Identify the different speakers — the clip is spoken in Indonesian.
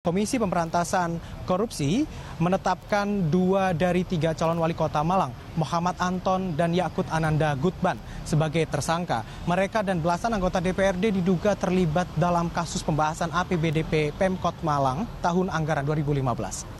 Speaker 1: Komisi Pemberantasan Korupsi menetapkan dua dari tiga calon wali kota Malang, Muhammad Anton dan Yakut Ananda Gutban, sebagai tersangka. Mereka dan belasan anggota DPRD diduga terlibat dalam kasus pembahasan APBDP Pemkot Malang
Speaker 2: tahun anggaran 2015.